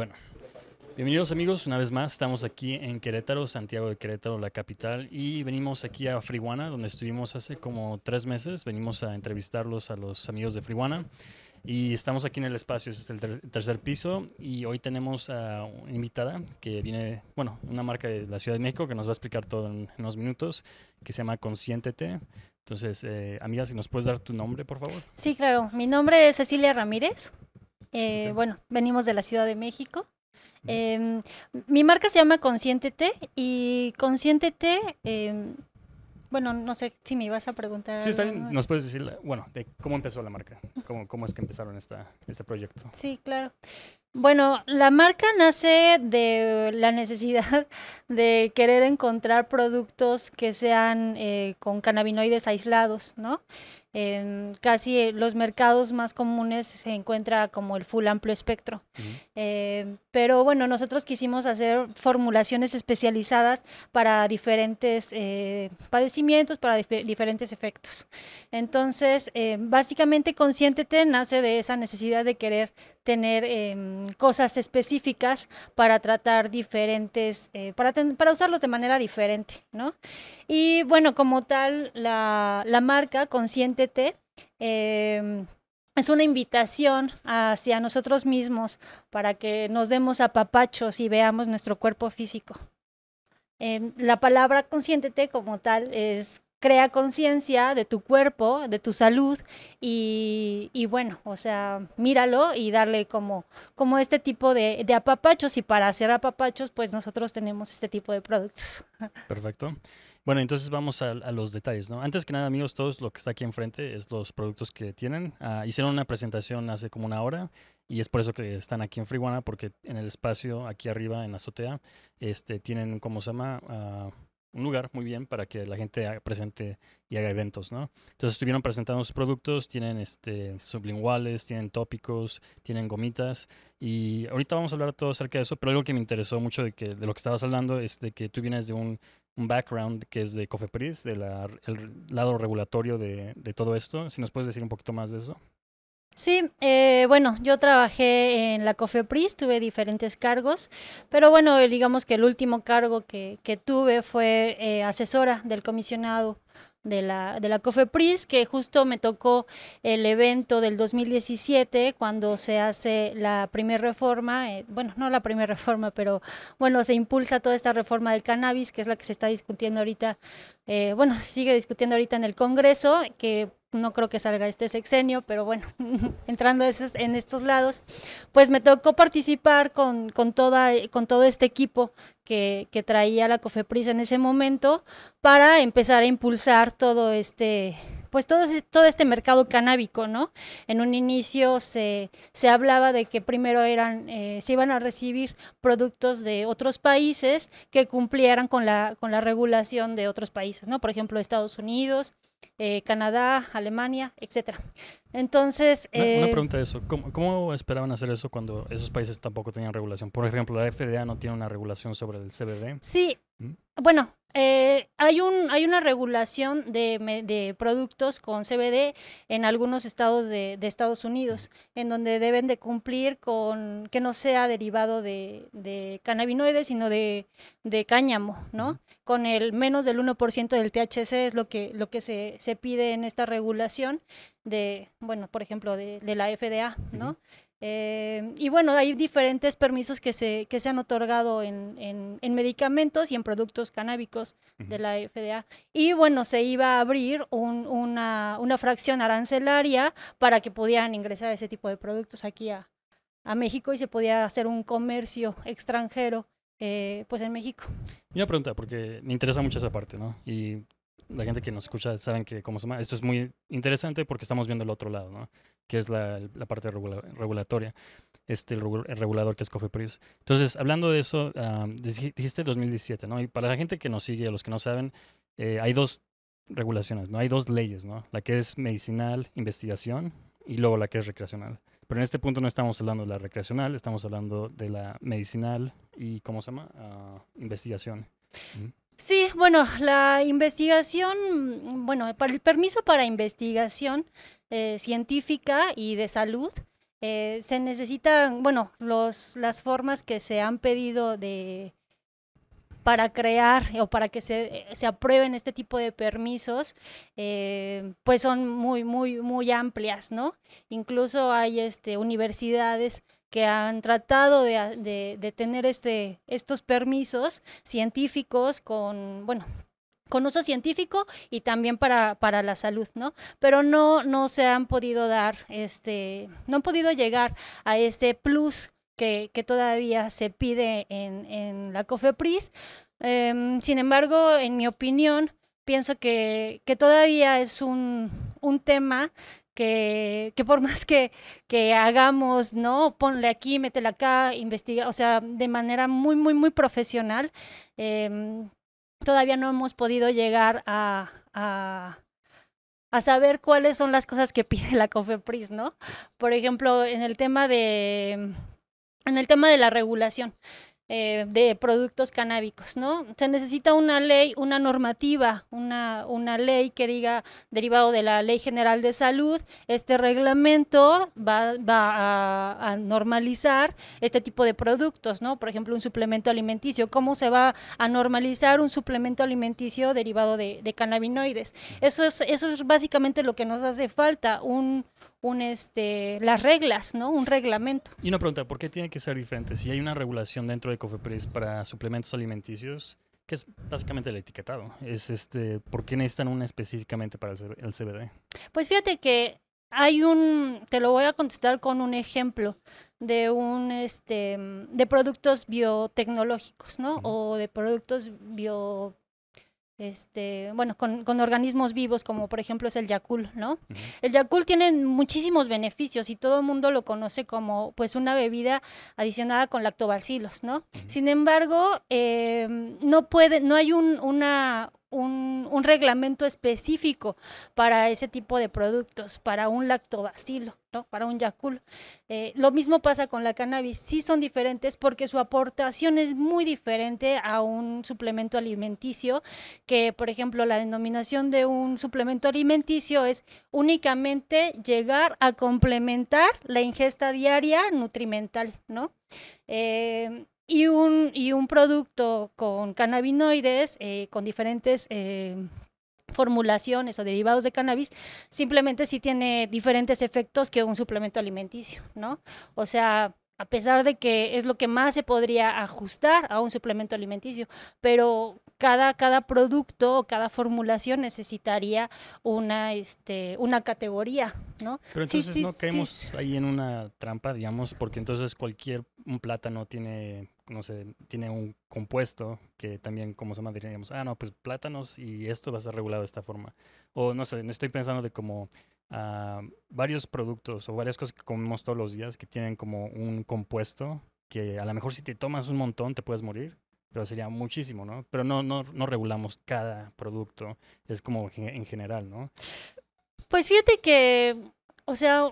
Bueno, bienvenidos amigos, una vez más estamos aquí en Querétaro, Santiago de Querétaro, la capital, y venimos aquí a Frihuana, donde estuvimos hace como tres meses, venimos a entrevistarlos a los amigos de Frihuana Y estamos aquí en el espacio, este es el tercer piso, y hoy tenemos a una invitada que viene, bueno, una marca de la Ciudad de México que nos va a explicar todo en, unos minutos, que se llama Consiéntete. Entonces, eh, amiga, si nos puedes dar tu nombre, por favor. Sí, claro. Mi nombre es Cecilia Ramírez. Eh, bueno, venimos de la Ciudad de México. Em, mi marca se llama Consiéntete y Consiéntete, em, bueno, no sé si me ibas a preguntar. Sí, está ¿Nos puedes decir, bueno, de cómo empezó la marca? ¿Cómo, cómo es que empezaron esta, este proyecto? Sí, claro. Bueno, la marca nace de la necesidad de querer encontrar productos que sean eh, con cannabinoides aislados, ¿no? casi los mercados más comunes se encuentra como el full amplio espectro. Eh, pero bueno, nosotros quisimos hacer formulaciones especializadas para diferentes eh, padecimientos, para diferentes efectos. Entonces, eh, básicamente T nace de esa necesidad de querer tener em, cosas específicas para tratar diferentes, para, para usarlos de manera diferente, ¿no? Y bueno, como tal, la, la marca Consciente Em, es una invitación hacia nosotros mismos para que nos demos apapachos y veamos nuestro cuerpo físico. Em, la palabra consiéntete como tal es crea conciencia de tu cuerpo, de tu salud y, bueno, o sea, míralo y darle como, como este tipo de, de apapachos y para hacer apapachos pues nosotros tenemos este tipo de productos. Perfecto. Bueno, entonces vamos a, los detalles, ¿no? Antes que nada, amigos, todos lo que está aquí enfrente es los productos que tienen. Ah, hicieron una presentación hace como una hora y es por eso que están aquí en Friwana, porque en el espacio aquí arriba, en la azotea, este, tienen, como se llama? Ah, un lugar muy bien para que la gente presente y haga eventos, ¿no? Entonces estuvieron presentando sus productos, tienen este, sublinguales, tienen tópicos, tienen gomitas y ahorita vamos a hablar todo acerca de eso, pero algo que me interesó mucho de, que, de lo que estabas hablando es de que tú vienes de un, background que es de COFEPRIS, del de lado regulatorio de todo esto. Si nos puedes decir un poquito más de eso. Sí, eh, bueno, yo trabajé en la COFEPRIS, tuve diferentes cargos, pero bueno, eh, digamos que el último cargo que, tuve fue eh, asesora del comisionado de la, de la COFEPRIS, que justo me tocó el evento del 2017, cuando se hace la primera reforma, bueno, no la primera reforma, pero bueno, se impulsa toda esta reforma del cannabis, que es la que se está discutiendo ahorita, bueno, sigue discutiendo ahorita en el Congreso, que no creo que salga este sexenio, pero bueno, entrando en estos lados, pues me tocó participar con, toda, con todo este equipo que, traía la Cofeprisa en ese momento para empezar a impulsar todo este, pues todo, este mercado canábico, ¿no? En un inicio se, hablaba de que primero eran, eh, se iban a recibir productos de otros países que cumplieran con la, con la regulación de otros países, ¿no? Por ejemplo, Estados Unidos, eh, Canadá, Alemania, etc. Entonces... Una, eh, pregunta de eso. ¿Cómo, esperaban hacer eso cuando esos países tampoco tenían regulación? Por ejemplo, la FDA no tiene una regulación sobre el CBD. Sí. ¿Mm? Bueno, eh, hay, un, hay una regulación de, productos con CBD en algunos estados de, Estados Unidos, en donde deben de cumplir con que no sea derivado de, de cannabinoides, sino de, cáñamo, ¿no? Con el menos del 1% del THC es lo que, lo que se, pide en esta regulación de, bueno, por ejemplo, de, la FDA, ¿no? Eh, y bueno, hay diferentes permisos que se, que se han otorgado en, medicamentos y en productos canábicos de la FDA. Y bueno, se iba a abrir una, fracción arancelaria para que pudieran ingresar ese tipo de productos aquí a, México y se podía hacer un comercio extranjero eh, pues en México. una pregunta, porque me interesa mucho esa parte, ¿no? la gente que nos escucha saben que cómo se llama. Esto es muy interesante porque estamos viendo el otro lado, ¿no? Que es la, parte regulatoria, este, el, regulador que es Cofepris. Entonces, hablando de eso, ah, dijiste 2017, ¿no? Y para la gente que nos sigue, los que no saben, eh, hay dos regulaciones, ¿no? Hay dos leyes, ¿no? La que es medicinal, investigación, y luego la que es recreacional. Pero en este punto no estamos hablando de la recreacional, estamos hablando de la medicinal y, ¿cómo se llama? Ah, investigación. Sí, bueno, la investigación, bueno, para el permiso para investigación eh, científica y de salud, eh, se necesitan, bueno, los, las formas que se han pedido de, para crear o para que se, se aprueben este tipo de permisos, eh, pues son muy, muy, muy amplias, ¿no? Incluso hay este, universidades que han tratado de, tener este, estos permisos científicos con, bueno, con uso científico y también para, para la salud, ¿no? Pero no, no se han podido dar, este, no han podido llegar a este plus que, todavía se pide en, la COFEPRIS. Em, sin embargo, en mi opinión, pienso que, que todavía es un, un tema que, por más que, hagamos, ¿no? Ponle aquí, métele acá, investiga, o sea, de manera muy, muy, muy profesional, em, todavía no hemos podido llegar a, saber cuáles son las cosas que pide la COFEPRIS, ¿no? Por ejemplo, en el tema de en el tema de la regulación. Eh, de productos canábicos, ¿no? Se necesita una ley, una normativa, una, una ley que diga, derivado de la Ley General de Salud, este reglamento va, va a, normalizar este tipo de productos, ¿no? Por ejemplo, un suplemento alimenticio. ¿Cómo se va a normalizar un suplemento alimenticio derivado de, de cannabinoides? Eso es, eso es básicamente lo que nos hace falta, un, un este las reglas, ¿no? Un reglamento. Y una pregunta, ¿por qué tiene que ser diferente? Si hay una regulación dentro de Cofepris para suplementos alimenticios, que es básicamente el etiquetado, es este, ¿por qué necesitan una específicamente para el CBD? Pues fíjate que hay un, te lo voy a contestar con un ejemplo de un, este, de productos biotecnológicos, ¿no? O de productos bio, este, bueno, con, organismos vivos, como por ejemplo es el Yakul, ¿no? El Yakul tiene muchísimos beneficios y todo el mundo lo conoce como pues una bebida adicionada con lactobacilos, ¿no? Sin embargo, eh, no puede, no hay un, una, un, reglamento específico para ese tipo de productos, para un lactobacilo, ¿no? para un yacul eh, lo mismo pasa con la cannabis, sí son diferentes porque su aportación es muy diferente a un suplemento alimenticio, que por ejemplo la denominación de un suplemento alimenticio es únicamente llegar a complementar la ingesta diaria nutrimental, ¿no? Eh, y un, y un producto con cannabinoides, eh, con diferentes eh, formulaciones o derivados de cannabis, simplemente sí tiene diferentes efectos que un suplemento alimenticio, ¿no? O sea, a pesar de que es lo que más se podría ajustar a un suplemento alimenticio, pero cada, cada producto o cada formulación necesitaría una, este, una categoría, ¿no? Pero entonces no caemos ahí en una trampa, digamos, porque entonces cualquier un plátano tiene, no sé, tiene un compuesto que también, como se llama, diríamos, ah, no, pues plátanos y esto va a ser regulado de esta forma. O no sé, estoy pensando de como ah, varios productos o varias cosas que comemos todos los días que tienen como un compuesto que a lo mejor si te tomas un montón te puedes morir, pero sería muchísimo, ¿no? Pero no, no, no regulamos cada producto, es como en general, ¿no? Pues fíjate que o sea,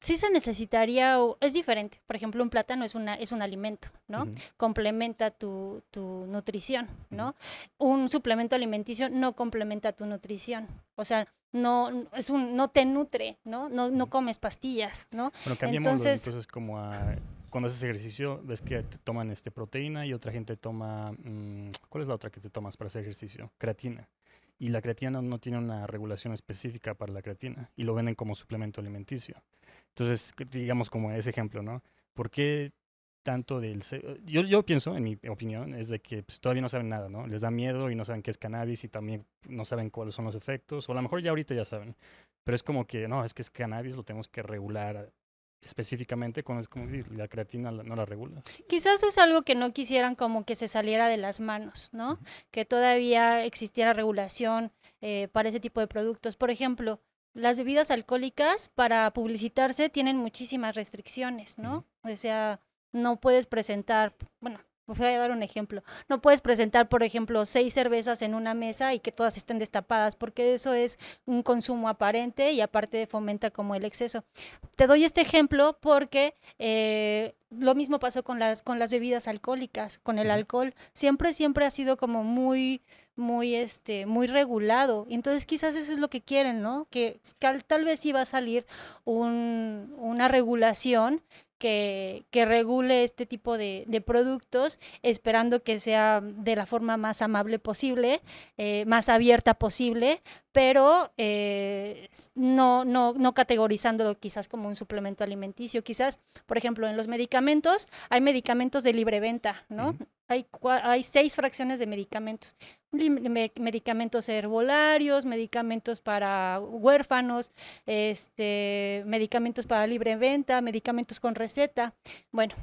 sí se necesitaría, es diferente. Por ejemplo, un plátano es, una, es un alimento, ¿no? Complementa tu, nutrición, ¿no? Un suplemento alimenticio no complementa tu nutrición. O sea, no, es un, no te nutre, ¿no? No, no comes pastillas, ¿no? entonces, entonces como a cuando haces ejercicio, ves que te toman este, proteína y otra gente toma. Mm, ¿Cuál es la otra que te tomas para hacer ejercicio? Creatina y la creatina no tiene una regulación específica para la creatina y lo venden como suplemento alimenticio. Entonces, digamos como ese ejemplo, ¿no? ¿Por qué tanto del... Yo, pienso, en mi opinión, es de que pues, todavía no saben nada, ¿no? Les da miedo y no saben qué es cannabis y también no saben cuáles son los efectos, o a lo mejor ya ahorita ya saben, pero es como que, no, es que es cannabis, lo tenemos que regular específicamente con es como, la creatina no la regula. Quizás es algo que no quisieran como que se saliera de las manos, ¿no? Que todavía existiera regulación eh, para ese tipo de productos. Por ejemplo, las bebidas alcohólicas para publicitarse tienen muchísimas restricciones, ¿no? O sea, no puedes presentar, bueno, pues, voy a dar un ejemplo. No puedes presentar, por ejemplo, seis cervezas en una mesa y que todas estén destapadas, porque eso es un consumo aparente y aparte fomenta como el exceso. Te doy este ejemplo porque eh, lo mismo pasó con las, con las bebidas alcohólicas, con el alcohol. Siempre, siempre ha sido como muy muy, este, muy regulado. Entonces quizás eso es lo que quieren, ¿no? Que tal vez sí va a salir una regulación que, regule este tipo de, productos, esperando que sea de la forma más amable posible, eh, más abierta posible, pero eh, no, no, no categorizándolo quizás como un suplemento alimenticio. Quizás, por ejemplo, en los medicamentos hay medicamentos de libre venta, ¿no? hay, hay, seis fracciones de medicamentos. medicamentos herbolarios, medicamentos para huérfanos, este, medicamentos para libre venta, medicamentos con receta. Bueno,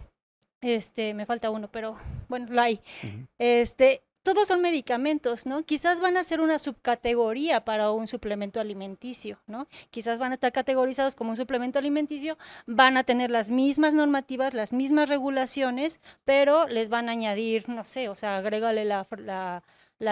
este, me falta uno, pero bueno, lo hay. Este, todos son medicamentos, ¿no? Quizás van a ser una subcategoría para un suplemento alimenticio, ¿no? Quizás van a estar categorizados como un suplemento alimenticio, van a tener las mismas normativas, las mismas regulaciones, pero les van a añadir, no sé, o sea, agrégale la,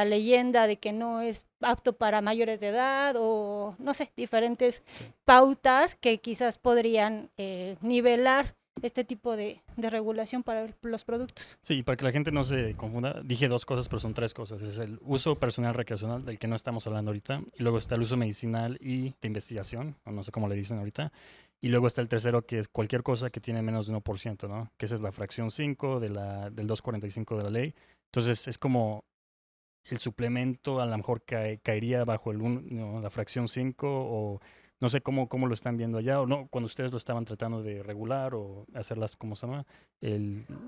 leyenda de que no es apto para mayores de edad o, no sé, diferentes pautas que quizás podrían eh, nivelar este tipo de, regulación para los productos. Sí, para que la gente no se confunda, dije dos cosas, pero son tres cosas. Es el uso personal recreacional, del que no estamos hablando ahorita, y luego está el uso medicinal y de investigación, o no sé cómo le dicen ahorita, y luego está el tercero, que es cualquier cosa que tiene menos de 1%, ¿no? Que esa es la fracción 5 de la, del 245 de la ley. Entonces, es como el suplemento a lo mejor caería bajo el la fracción 5 o no sé cómo, cómo lo están viendo allá o no, cuando ustedes lo estaban tratando de regular o hacerlas como ¿cómo se llama?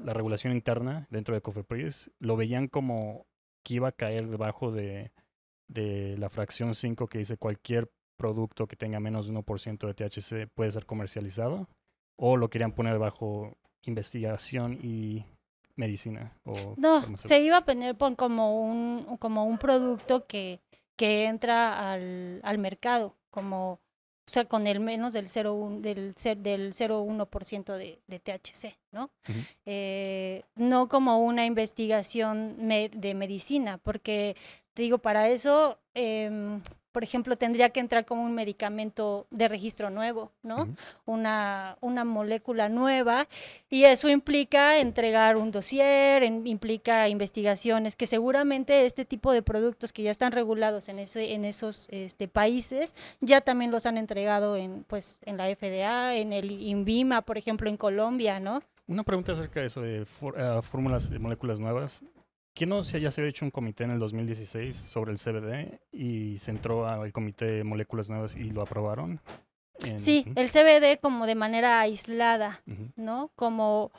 la regulación interna dentro de Cofepris, ¿lo veían como que iba a caer debajo de, la fracción 5 que dice cualquier producto que tenga menos de 1% de THC puede ser comercializado? ¿O lo querían poner bajo investigación y medicina? O no, se iba a poner como, un, como un producto que, que entra al, al mercado, como o sea, con el menos del 0,1% del, del 0,1% de, de, THC, ¿no? Eh, no como una investigación de medicina, porque te digo, para eso eh, por ejemplo, tendría que entrar como un medicamento de registro nuevo, ¿no? una, una molécula nueva y eso implica entregar un dossier, implica investigaciones que seguramente este tipo de productos que ya están regulados en, ese, en esos este, países ya también los han entregado en, pues, en la FDA, en el INVIMA, por ejemplo, en Colombia, ¿no? Una pregunta acerca de eso, de eh, fórmulas de moléculas nuevas. ¿Quién no se, haya hecho un comité en el 2016 sobre el CBD y se entró al comité de moléculas nuevas y lo aprobaron? Sí, el CBD como de manera aislada, ¿no? Como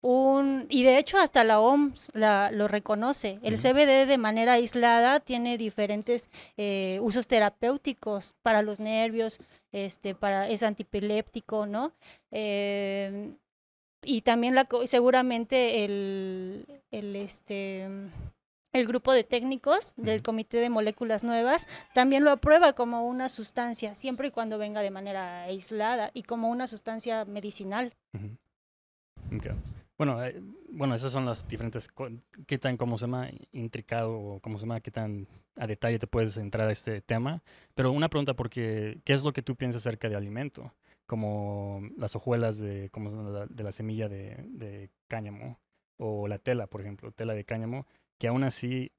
un... Y de hecho hasta la OMS la, lo reconoce. El CBD de manera aislada tiene diferentes eh, usos terapéuticos para los nervios, este, para, es antipiléptico, ¿no? Eh, y también la, seguramente el, el, este, el grupo de técnicos del Comité de Moléculas Nuevas también lo aprueba como una sustancia, siempre y cuando venga de manera aislada y como una sustancia medicinal. Bueno, eh, bueno, esas son las diferentes, qué tan, cómo se llama, intricado o cómo se llama, qué tan a detalle te puedes entrar a este tema. Pero una pregunta, porque, ¿qué es lo que tú piensas acerca de alimento? como las hojuelas de, de la semilla de, cáñamo o la tela, por ejemplo, tela de cáñamo, que aún así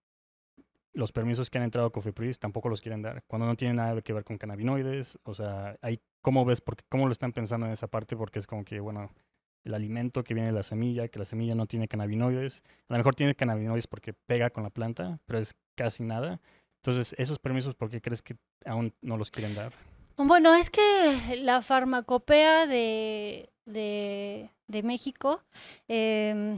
los permisos que han entrado a Cofepris tampoco los quieren dar, cuando no tienen nada que ver con cannabinoides, o sea, cómo ves, porque, cómo lo están pensando en esa parte, porque es como que, bueno, el alimento que viene de la semilla, que la semilla no tiene cannabinoides, a lo mejor tiene cannabinoides porque pega con la planta, pero es casi nada. Entonces, esos permisos, ¿por qué crees que aún no los quieren dar? Bueno, es que la farmacopea de, de, México, em,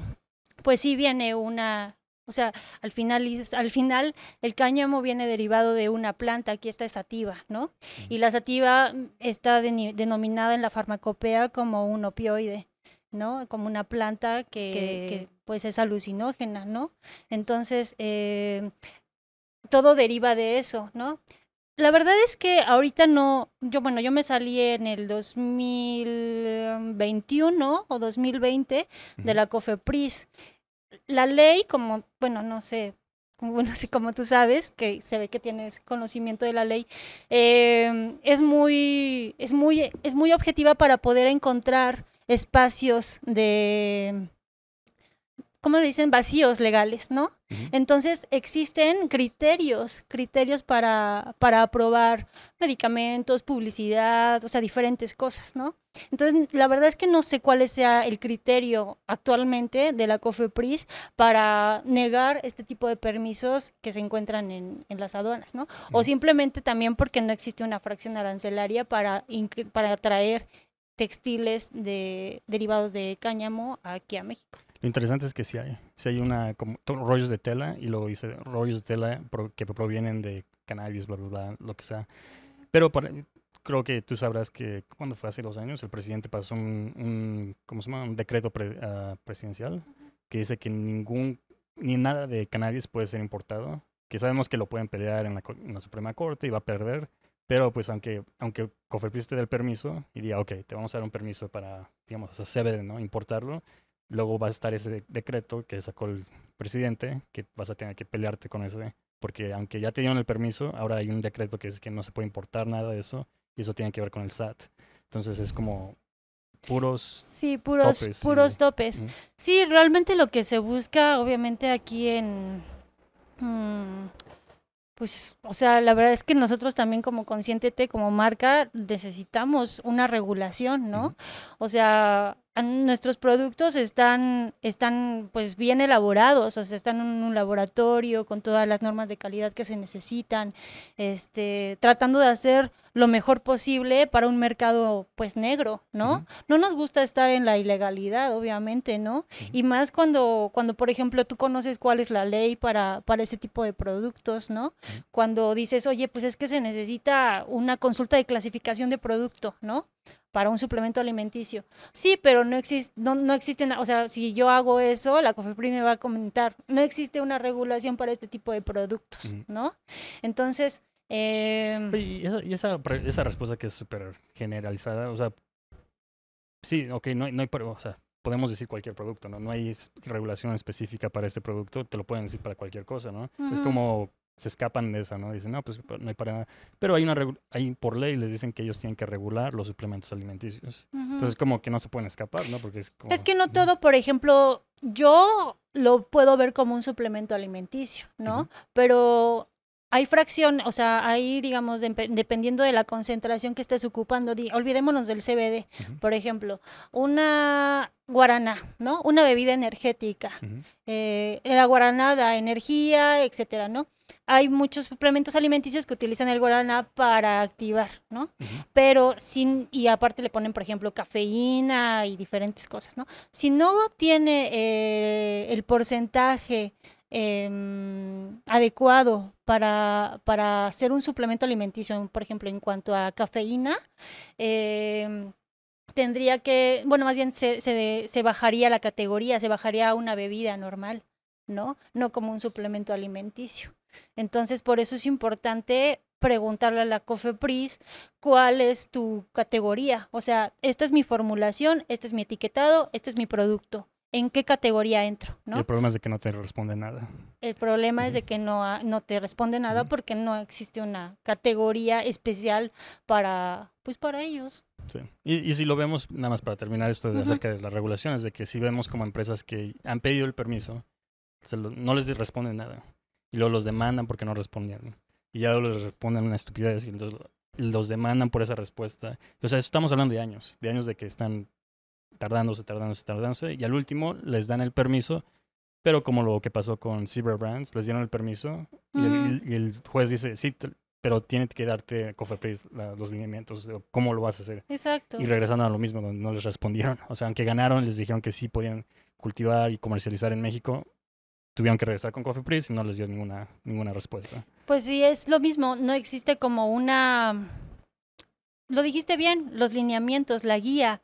pues sí viene una, o sea, al final, al final el cáñamo viene derivado de una planta, aquí está sativa, ¿no? Y la sativa mm, está denominada en la farmacopea como un opioide, ¿no? Como una planta que, pues es alucinógena, ¿no? Entonces, em, todo deriva de eso, ¿no? la verdad es que ahorita no, yo bueno, yo me salí en el 2021 o 2020 de la COFEPRIS. La ley, como, bueno, no sé, bueno, sé como tú sabes, que se ve que tienes conocimiento de la ley, eh, es, muy, es, muy, es muy objetiva para poder encontrar espacios de ¿cómo dicen? Vacíos legales, ¿no? Entonces existen criterios, criterios para, para aprobar medicamentos, publicidad, o sea, diferentes cosas, ¿no? Entonces, la verdad es que no sé cuál sea el criterio actualmente de la COFEPRIS para negar este tipo de permisos que se encuentran en, en las aduanas, ¿no? O simplemente también porque no existe una fracción arancelaria para, para traer textiles de, derivados de cáñamo aquí a México. Lo interesante es que sí hay. Sí hay una, como, rollos de tela y luego dice rollos de tela que provienen de cannabis, bla, bla, bla, lo que sea. Pero creo que tú sabrás que cuando fue hace dos años, el presidente pasó un, ¿cómo se llama? un decreto ah, presidencial que dice que ningún, ni nada de cannabis puede ser importado. Que sabemos que lo pueden pelear en la, Suprema Corte y va a perder. Pero pues aunque, aunque Cofepris te dé el permiso y diga, ok, te vamos a dar un permiso para, digamos, hacer CBD, ¿no? Importarlo Luego va a estar ese decreto que sacó el presidente, que vas a tener que pelearte con ese, porque aunque ya te dieron el permiso, ahora hay un decreto que es que no se puede importar nada de eso, y eso tiene que ver con el SAT. Entonces es como puros sí puros topes, puros topes sí realmente lo que se busca obviamente aquí en mm, pues o sea la verdad es que nosotros también como T, como marca necesitamos una regulación no o sea nuestros productos están, están pues bien elaborados, o sea, están en un laboratorio con todas las normas de calidad que se necesitan, este, tratando de hacer lo mejor posible para un mercado pues negro, ¿no? No nos gusta estar en la ilegalidad, obviamente, ¿no? Y más cuando, cuando, por ejemplo, tú conoces cuál es la ley para, para ese tipo de productos, ¿no? Cuando dices, oye, pues es que se necesita una consulta de clasificación de producto, ¿no? para un suplemento alimenticio. Sí, pero no, existe, no, no existe o sea, si yo hago eso, la COFEPRI me va a comentar, no existe una regulación para este tipo de productos, ¿no? Entonces... Eh... Y, esa, esa, respuesta que es súper generalizada, o sea, sí, ok, no, no hay, o sea, podemos decir cualquier producto, ¿no? No hay regulación específica para este producto, te lo pueden decir para cualquier cosa, ¿no? Es como se escapan de esa, ¿no? Dicen, no, pues no hay para nada. Pero hay una hay por ley les dicen que ellos tienen que regular los suplementos alimenticios. Entonces como que no se pueden escapar, ¿no? Porque es como, Es que no todo, por ejemplo, yo lo puedo ver como un suplemento alimenticio, ¿no? Pero hay fracción, o sea, ahí, digamos, dependiendo de la concentración que estés ocupando, olvidémonos del CBD, por ejemplo, una guaraná, ¿no? Una bebida energética, eh, la guaraná da energía, etcétera, ¿no? Hay muchos suplementos alimenticios que utilizan el guaraná para activar, ¿no? Pero sin, y aparte le ponen, por ejemplo, cafeína y diferentes cosas, ¿no? Si no tiene eh, el porcentaje Em, adecuado para, hacer un suplemento alimenticio, por ejemplo, en cuanto a cafeína, em, tendría que, bueno, más bien se, se, bajaría la categoría, se bajaría a una bebida normal, ¿no? No como un suplemento alimenticio. Entonces, por eso es importante preguntarle a la COFEPRIS cuál es tu categoría. O sea, esta es mi formulación, este es mi etiquetado, este es mi producto en qué categoría entro, el problema es de que no te responde nada. El problema es de que no, no te responde nada porque no existe una categoría especial para, pues para ellos. Y, si lo vemos, nada más para terminar esto de acerca de las regulaciones, de que si vemos como empresas que han pedido el permiso, no les responden nada. Y luego los demandan porque no respondieron. Y ya luego les responden una estupidez y entonces los demandan por esa respuesta. O sea, estamos hablando de años, de años de que están tardándose, tardándose, tardándose, y al último les dan el permiso, pero como lo que pasó con Cyber Brands, les dieron el permiso y, el, juez dice, sí, pero tiene que darte Cofepris los lineamientos, de cómo lo vas a hacer. Exacto. Y regresando a lo mismo, no les respondieron. O sea, aunque ganaron, les dijeron que sí podían cultivar y comercializar en México, tuvieron que regresar con Cofepris y no les dio ninguna, ninguna respuesta. Pues sí, es lo mismo, no existe como una... Lo dijiste bien, los lineamientos, la guía,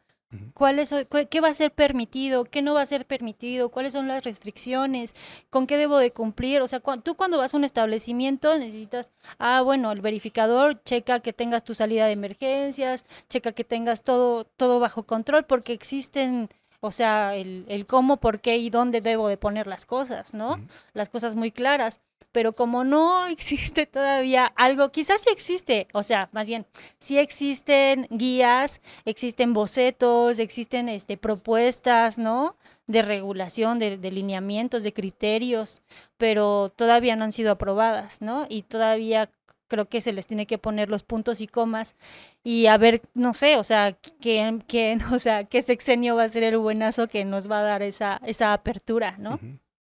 ¿Cuáles, ¿Qué va a ser permitido? ¿Qué no va a ser permitido? ¿Cuáles son las restricciones? ¿Con qué debo de cumplir? O sea, tú cuando vas a un establecimiento necesitas, ah, bueno, el verificador checa que tengas tu salida de emergencias, checa que tengas todo, todo bajo control, porque existen, o sea, el, cómo, por qué y dónde debo de poner las cosas, ¿no? Las cosas muy claras pero como no existe todavía algo, quizás sí existe, o sea, más bien, sí existen guías, existen bocetos, existen este, propuestas, ¿no? De regulación, de, lineamientos, de criterios, pero todavía no han sido aprobadas, ¿no? Y todavía creo que se les tiene que poner los puntos y comas y a ver, no sé, o sea, qué, o sea, sexenio va a ser el buenazo que nos va a dar esa, esa apertura, ¿no?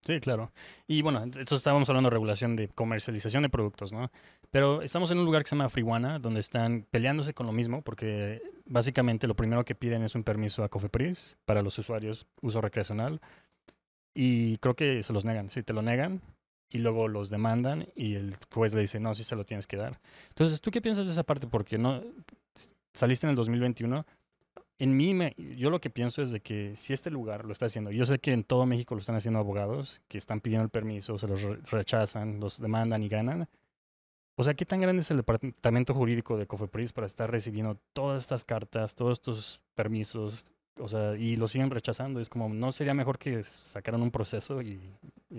Sí, claro. Y bueno, entonces estábamos hablando de regulación de comercialización de productos, ¿no? Pero estamos en un lugar que se llama Friwana, donde están peleándose con lo mismo, porque básicamente lo primero que piden es un permiso a Cofepris para los usuarios uso recreacional. Y creo que se los negan, sí, te lo negan. Y luego los demandan y el juez le dice, no, sí se lo tienes que dar. Entonces, ¿tú qué piensas de esa parte? Porque no saliste en el 2021 en mí, yo lo que pienso es de que si este lugar lo está haciendo, yo sé que en todo México lo están haciendo abogados, que están pidiendo el permiso, se los rechazan, los demandan y ganan. O sea, ¿qué tan grande es el departamento jurídico de Cofepris para estar recibiendo todas estas cartas, todos estos permisos? O sea, y los siguen rechazando. Es como, ¿no sería mejor que sacaran un proceso y,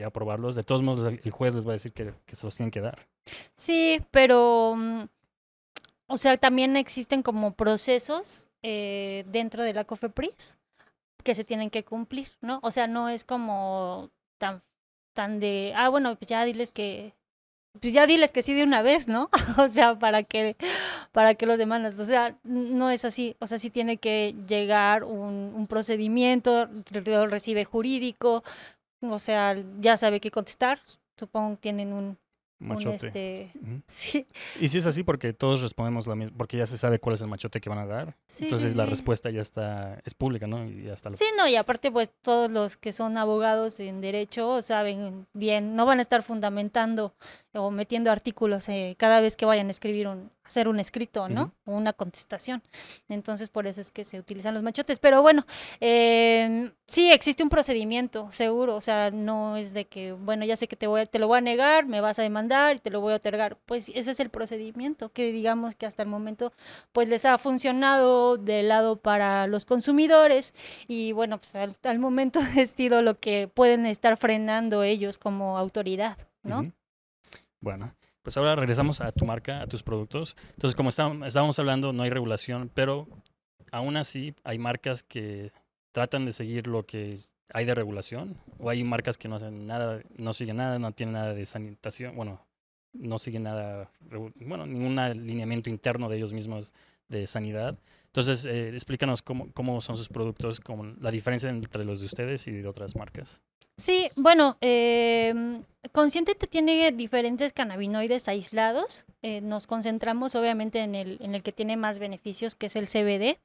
aprobarlos? De todos modos, el juez les va a decir que, que se los tienen que dar. Sí, pero mm, o sea, también existen como procesos eh, dentro de la COFEPRIS que se tienen que cumplir, ¿no? O sea, no es como tan, tan de, ah, bueno, pues ya diles que, pues ya diles que sí de una vez, ¿no? o sea, para que, para que los demás, o sea, no es así, o sea, sí tiene que llegar un, procedimiento, recibe jurídico, o sea, ya sabe qué contestar, supongo que tienen un, Machote. Este, sí. Y si es así, porque todos respondemos la misma, porque ya se sabe cuál es el machote que van a dar. Entonces la respuesta ya está, es pública, ¿no? Y ya Sí, no, y aparte, pues todos los que son abogados en derecho saben bien, no van a estar fundamentando o metiendo artículos eh, cada vez que vayan a escribir un, hacer un escrito, ¿no? Una contestación. Entonces, por eso es que se utilizan los machotes. Pero bueno, em, sí existe un procedimiento, seguro. O sea, no es de que, bueno, ya sé que te, voy, te lo voy a negar, me vas a demandar y te lo voy a otorgar. Pues ese es el procedimiento que digamos que hasta el momento pues les ha funcionado de lado para los consumidores y bueno, pues al, momento ha sido lo que pueden estar frenando ellos como autoridad, ¿no? Bueno, pues ahora regresamos a tu marca, a tus productos. Entonces, como estábamos hablando, no hay regulación, pero aún así hay marcas que tratan de seguir lo que hay de regulación, o hay marcas que no hacen nada, no siguen nada, no tienen nada de sanitación, bueno, no siguen nada, bueno, ningún alineamiento interno de ellos mismos de sanidad. Entonces, eh, explícanos cómo, cómo, son sus productos, la diferencia entre los de ustedes y de otras marcas. Sí, bueno, eh, Consciente tiene diferentes cannabinoides aislados. Eh, nos concentramos obviamente en el, en el que tiene más beneficios, que es el CBD.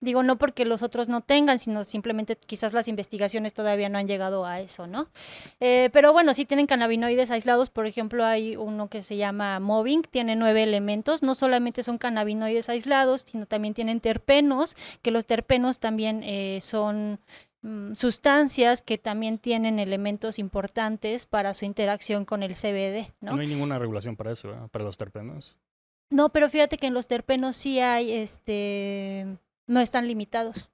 Digo, no porque los otros no tengan, sino simplemente quizás las investigaciones todavía no han llegado a eso, ¿no? Eh, pero bueno, sí tienen cannabinoides aislados. Por ejemplo, hay uno que se llama Moving, tiene nueve elementos. No solamente son cannabinoides aislados, sino también tienen terpenos, que los terpenos también eh, son... Mm, sustancias que también tienen elementos importantes para su interacción con el CBD. No, hay ninguna regulación para eso, para los terpenos. No, pero fíjate que en los terpenos sí hay, este, no están limitados.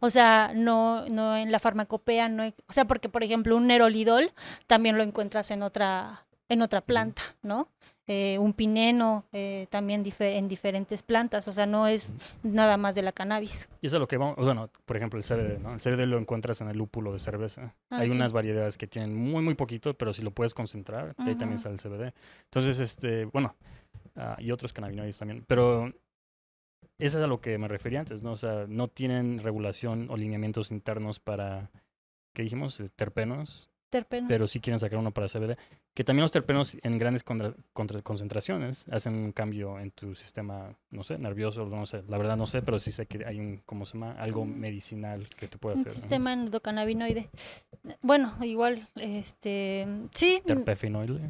O sea, no, no en la farmacopea, no, o sea, porque por ejemplo un nerolidol también lo encuentras en otra en otra planta, ¿no? Eh, un pineno eh, también en diferentes plantas, o sea, no es nada más de la cannabis. Y eso es lo que vamos, bueno, por ejemplo, el CBD, ¿no? El CBD lo encuentras en el lúpulo de cerveza. Ah, Hay unas variedades que tienen muy, muy poquito, pero si lo puedes concentrar, ahí también sale el CBD. Entonces, este, bueno, ah, y otros cannabinoides también, pero eso es a lo que me refería antes, ¿no? O sea, no tienen regulación o lineamientos internos para, ¿qué dijimos? Eh, terpenos, Terpenos. Pero sí quieren sacar uno para CBD. Que también los terpenos en grandes concentraciones hacen un cambio en tu sistema, no sé, nervioso, no sé. La verdad no sé, pero sí sé que hay un, ¿cómo se llama? Algo mm. medicinal que te puede hacer. Un sistema endocannabinoide. Bueno, igual, este, sí. Terpefinoide.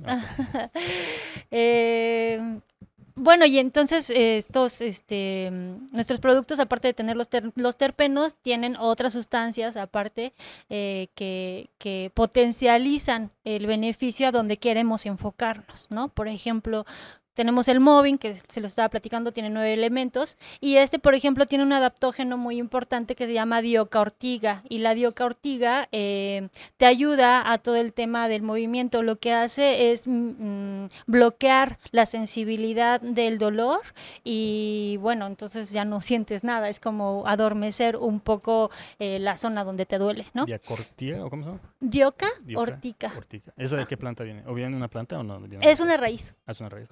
eh, bueno, y entonces eh, estos, este, nuestros productos, aparte de tener los, terpenos, tienen otras sustancias aparte eh, que, que, potencializan el beneficio a donde queremos enfocarnos, ¿no? Por ejemplo, tenemos el móvil que se lo estaba platicando, tiene nueve elementos. Y este, por ejemplo, tiene un adaptógeno muy importante que se llama dioca ortiga. Y la dioca ortiga eh, te ayuda a todo el tema del movimiento. Lo que hace es mm, mm, bloquear la sensibilidad del dolor y bueno, entonces ya no sientes nada. Es como adormecer un poco eh, la zona donde te duele, ¿no? o cómo se llama? Dioca, ortica. ¿Esa de qué planta viene? ¿O viene de una planta o no? Ah, es una raíz. es una raíz,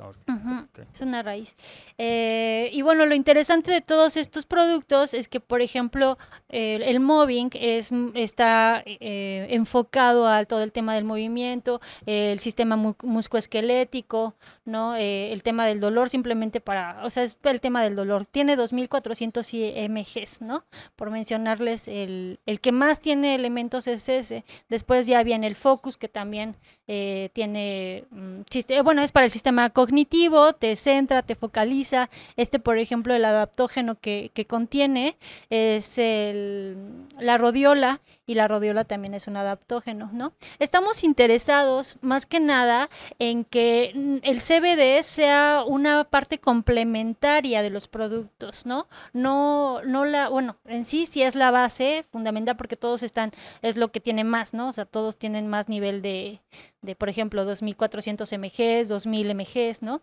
es una raíz. Eh, y bueno, lo interesante de todos estos productos es que, por ejemplo, el mobbing es, mm, está eh, enfocado a todo el tema del movimiento, el sistema muscoesquelético, ¿no? Eh, el tema del dolor simplemente para, o sea, es el tema del dolor. Tiene 2.400 IMGs, ¿no? Por mencionarles, el, el que más tiene elementos es ese. Después ya viene el focus, que también tiene, mm, bueno, es para el sistema cognitivo te centra, te focaliza. Este, por ejemplo, el adaptógeno que, que contiene es la rodiola y la rodiola también es un adaptógeno, ¿no? Estamos interesados más que nada en que el CBD sea una parte complementaria de los productos, ¿no? No, no la, bueno, en sí sí es la base fundamental porque todos están, es lo que tiene más, ¿no? O sea, todos tienen más nivel de, de por ejemplo, 2400 mg, 2000 mg, ¿no?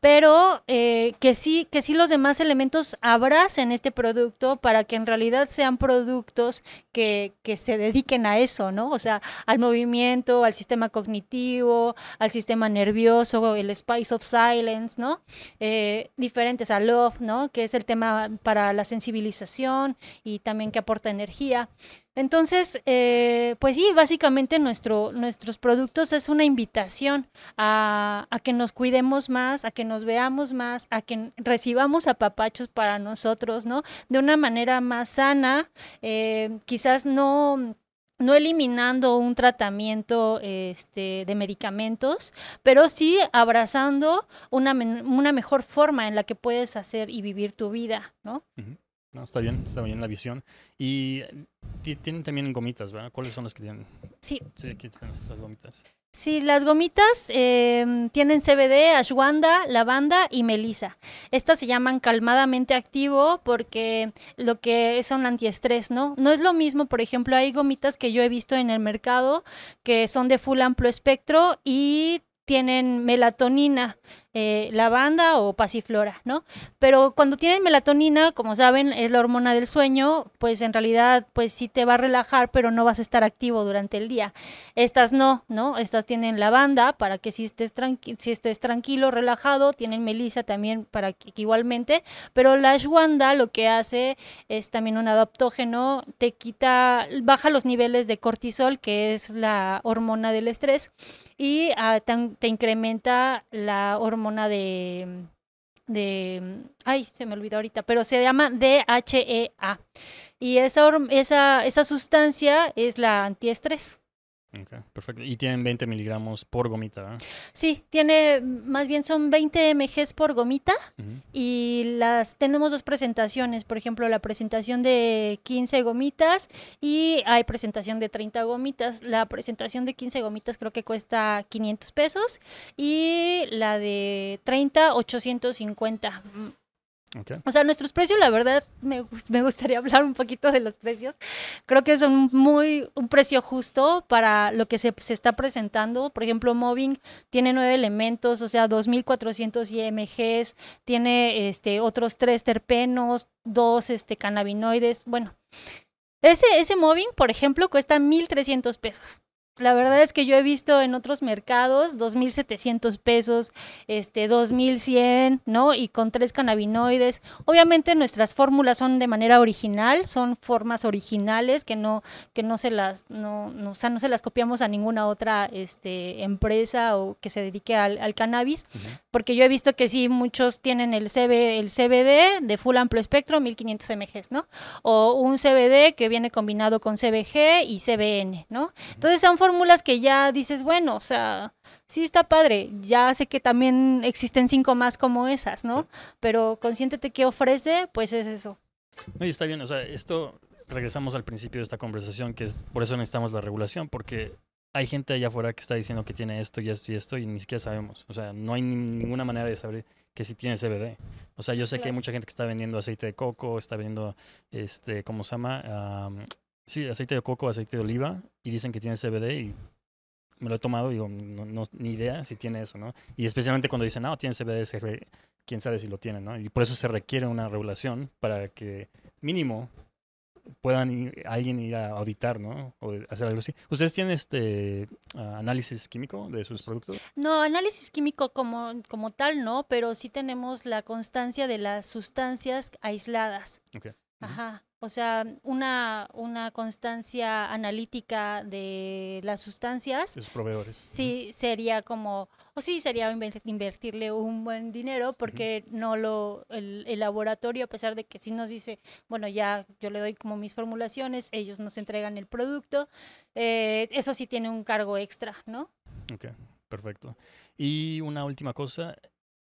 pero eh, que sí que sí los demás elementos abracen este producto para que en realidad sean productos que, se dediquen a eso, ¿no? O sea, al movimiento, al sistema cognitivo, al sistema nervioso, el Spice of Silence, ¿no? Eh, diferentes a Love, ¿no? Que es el tema para la sensibilización y también que aporta energía. Entonces, eh, pues sí, básicamente nuestro, nuestros productos es una invitación a, que nos cuidemos más, a que nos veamos más, a que recibamos a papachos para nosotros, ¿no? De una manera más sana, eh, quizás no no eliminando un tratamiento este, de medicamentos, pero sí abrazando una, una, mejor forma en la que puedes hacer y vivir tu vida, ¿no? No, está bien, está bien la visión. Y eh, tienen también gomitas, ¿verdad? ¿Cuáles son las que tienen? Sí. Sí, aquí están las, gomitas. Sí, las gomitas em, tienen CBD, ashwanda, lavanda y melisa. Estas se llaman calmadamente activo porque lo que es un antiestrés, ¿no? No es lo mismo, por ejemplo, hay gomitas que yo he visto en el mercado que son de full amplio espectro y tienen melatonina. Eh, lavanda o pasiflora, ¿no? Pero cuando tienen melatonina, como saben, es la hormona del sueño, pues en realidad, pues sí te va a relajar, pero no vas a estar activo durante el día. Estas no, ¿no? Estas tienen lavanda para que si estés, tranqui si estés tranquilo, relajado, tienen melisa también para que igualmente, pero la ashwanda lo que hace es también un adaptógeno, te quita, baja los niveles de cortisol, que es la hormona del estrés, y ah, te, te incrementa la hormona hormona de, de, ay, se me olvidó ahorita, pero se llama DHEA. Y esa, esa, esa sustancia es la antiestrés perfecto. Y tienen 20 miligramos por gomita, Sí, tiene, más bien son 20 mg por gomita y las tenemos dos presentaciones, por ejemplo, la presentación de 15 gomitas y hay presentación de 30 gomitas. La presentación de 15 gomitas creo que cuesta 500 pesos y la de 30, 850. O sea, nuestros precios, la verdad, me, me, gustaría hablar un poquito de los precios. Creo que son muy, un precio justo para lo que se, está presentando. Por ejemplo, Mobbing tiene nueve elementos, o sea, 2.400 IMGs, tiene este, otros tres terpenos, dos este, cannabinoides. Bueno, ese, ese Moving, por ejemplo, cuesta 1.300 pesos la verdad es que yo he visto en otros mercados 2.700 pesos, este, 2.100, ¿no? Y con tres cannabinoides. Obviamente nuestras fórmulas son de manera original, son formas originales que no, que no se las, no, se las copiamos a ninguna otra este, empresa o que se dedique al, cannabis, porque yo he visto que sí, muchos tienen el, CB, el CBD de full amplio espectro, 1.500 mg, ¿no? O un CBD que viene combinado con CBG y CBN, ¿no? Entonces son formas fórmulas que ya dices, bueno, o sea, sí está padre, ya sé que también existen cinco más como esas, ¿no? Pero consciéntete que ofrece, pues es eso. No, y está bien, o sea, esto regresamos al principio de esta conversación, que es por eso necesitamos la regulación, porque hay gente allá afuera que está diciendo que tiene esto y esto y esto y ni siquiera sabemos. O sea, no hay ninguna manera de saber que si tiene CBD. O sea, yo sé que hay mucha gente que está vendiendo aceite de coco, está vendiendo, este, ¿cómo se llama? Sí, aceite de coco, aceite de oliva, y dicen que tiene CBD y me lo he tomado y digo, no, ni idea si tiene eso, ¿no? Y especialmente cuando dicen, no, tiene CBD, quién sabe si lo tiene, ¿no? Y por eso se requiere una regulación para que mínimo puedan alguien ir a auditar, ¿no? O hacer algo así. ¿Ustedes tienen este ah, análisis químico de sus productos? No, análisis químico como, como tal no, pero sí tenemos la constancia de las sustancias aisladas. Okay. Ajá. O sea, una, una constancia analítica de las sustancias. Los proveedores. Sí, sería como, o sí, sería invertirle un buen dinero porque no lo, el, laboratorio, a pesar de que sí nos dice, bueno, ya yo le doy como mis formulaciones, ellos nos entregan el producto, eh, eso sí tiene un cargo extra, ¿no? Ok, perfecto. Y una última cosa,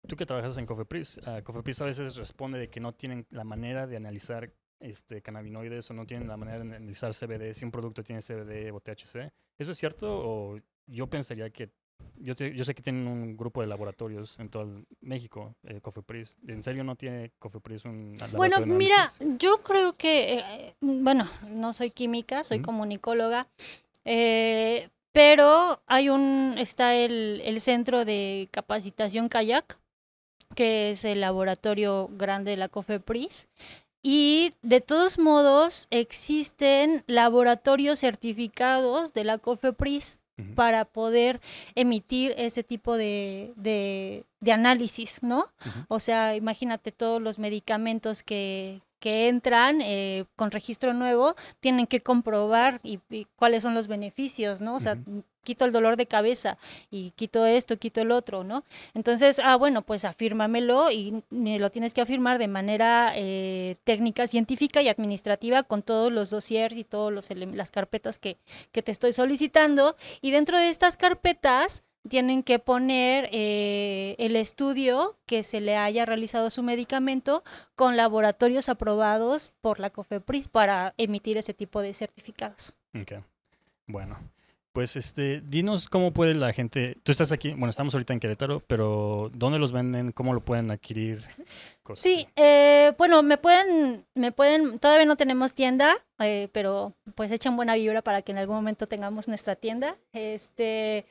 Tú que trabajas en Cofepris, uh, Cofepris a veces responde de que no tienen la manera de analizar este, cannabinoides o no tienen la manera de analizar CBD, si un producto tiene CBD o THC. ¿Eso es cierto? ¿O yo pensaría que... Yo, yo sé que tienen un grupo de laboratorios en todo México, eh, Cofepris. ¿En serio no tiene Cofepris un Bueno, mira, yo creo que... Eh, bueno, no soy química, soy comunicóloga. Eh, pero hay un... Está el, el centro de capacitación kayak que es el laboratorio grande de la COFEPRIS, y de todos modos, existen laboratorios certificados de la COFEPRIS para poder emitir ese tipo de, de, análisis, ¿no? O sea, imagínate todos los medicamentos que, que entran eh, con registro nuevo tienen que comprobar y, cuáles son los beneficios, ¿no? O sea, quito el dolor de cabeza y quito esto, quito el otro, ¿no? Entonces, ah, bueno, pues afírmamelo y me lo tienes que afirmar de manera eh, técnica, científica y administrativa con todos los dossiers y todas las carpetas que, que te estoy solicitando. Y dentro de estas carpetas, tienen que poner eh, el estudio que se le haya realizado su medicamento con laboratorios aprobados por la COFEPRIS para emitir ese tipo de certificados. Ok, bueno. Pues este, dinos cómo puede la gente, tú estás aquí, bueno, estamos ahorita en Querétaro, pero ¿dónde los venden? ¿Cómo lo pueden adquirir? sí, eh, bueno, me pueden, me pueden, todavía no tenemos tienda, eh, pero pues echan buena vibra para que en algún momento tengamos nuestra tienda. Este,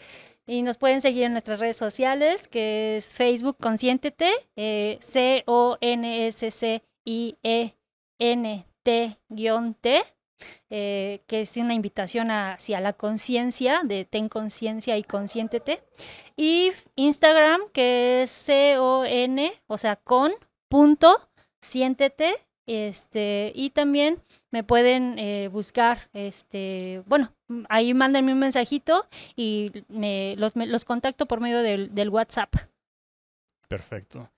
y nos pueden seguir en nuestras redes sociales, que es Facebook Consciéntete, eh, C-O-N-S-C-I-E-N-T-T, eh, que es una invitación hacia la conciencia, de ten conciencia y consiéntete. Y Instagram, que es C-O-N, o sea, con punto siéntete este, y también me pueden eh, buscar, este, bueno, mm, ahí mándenme un mensajito y me, los, los contacto por medio del, WhatsApp. Perfecto.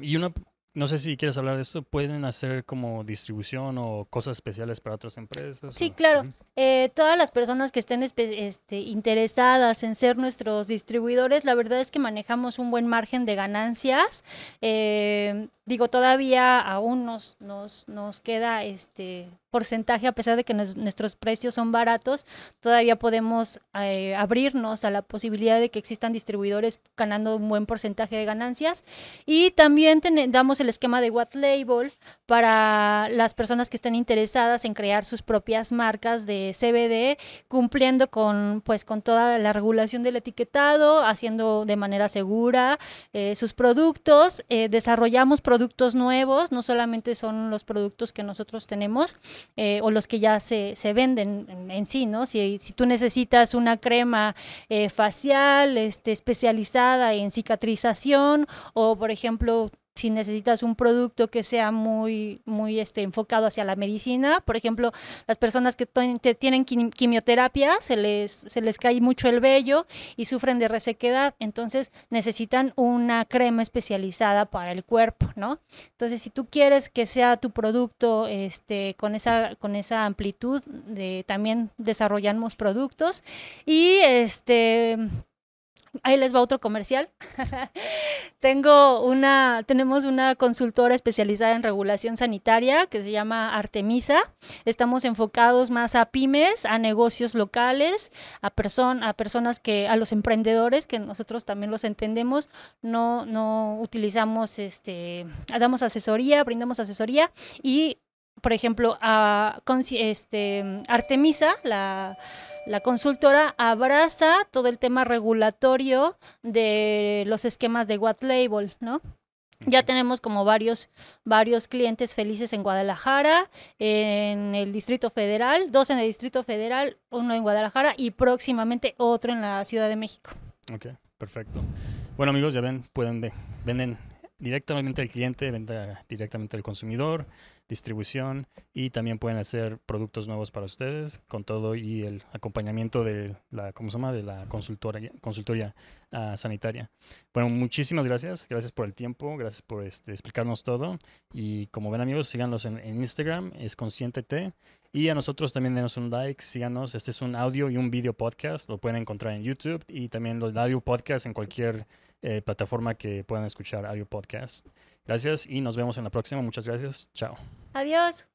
y una no sé si quieres hablar de esto, ¿pueden hacer como distribución o cosas especiales para otras empresas? Sí, claro. Eh, todas las personas que estén este, interesadas en ser nuestros distribuidores, la verdad es que manejamos un buen margen de ganancias. Eh, digo, todavía aún nos, nos, nos queda este porcentaje, a pesar de que nuestros precios son baratos, todavía podemos eh, abrirnos a la posibilidad de que existan distribuidores ganando un buen porcentaje de ganancias. Y también damos el esquema de What Label para las personas que estén interesadas en crear sus propias marcas de CBD, cumpliendo con, pues, con toda la regulación del etiquetado, haciendo de manera segura eh, sus productos. Eh, desarrollamos productos nuevos, no solamente son los productos que nosotros tenemos, eh, o los que ya se, se venden en, sí, ¿no? Si, tú necesitas una crema eh, facial este, especializada en cicatrización o, por ejemplo, si necesitas un producto que sea muy, muy este, enfocado hacia la medicina, por ejemplo, las personas que tienen quimioterapia se les, se les cae mucho el vello y sufren de resequedad, entonces necesitan una crema especializada para el cuerpo, ¿no? Entonces, si tú quieres que sea tu producto este, con, esa, con esa amplitud, también desarrollamos productos y este Ahí les va otro comercial. Tengo una, tenemos una consultora especializada en regulación sanitaria que se llama Artemisa. Estamos enfocados más a pymes, a negocios locales, a, a personas que, a los emprendedores, que nosotros también los entendemos. No, no utilizamos, este, damos asesoría, brindamos asesoría y por ejemplo, a, este, Artemisa, la, consultora, abraza todo el tema regulatorio de los esquemas de What Label, ¿no? Ya tenemos como varios, varios clientes felices en Guadalajara, en el Distrito Federal, dos en el Distrito Federal, uno en Guadalajara y próximamente otro en la Ciudad de México. Ok, perfecto. Bueno amigos, ya ven, pueden ver, venden directamente al cliente, venta directamente al consumidor, distribución y también pueden hacer productos nuevos para ustedes con todo y el acompañamiento de la, ¿cómo De la consultoría, ah, sanitaria. Bueno, muchísimas gracias. Gracias por el tiempo. Gracias por este, explicarnos todo. Y como ven amigos, síganlos en, Instagram, es Consciente T. Y a nosotros también denos un like, síganos. Este es un audio y un video podcast. Lo pueden encontrar en YouTube y también los audio podcast en cualquier... Eh, plataforma que puedan escuchar audio Podcast. Gracias y nos vemos en la próxima. Muchas gracias. Chao. Adiós.